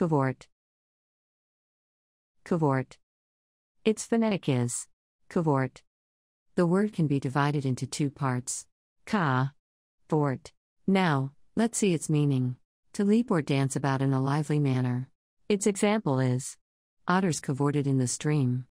Cavort. Cavort. Its phonetic is cavort. The word can be divided into two parts ka, fort. Now, let's see its meaning to leap or dance about in a lively manner. Its example is otters cavorted in the stream.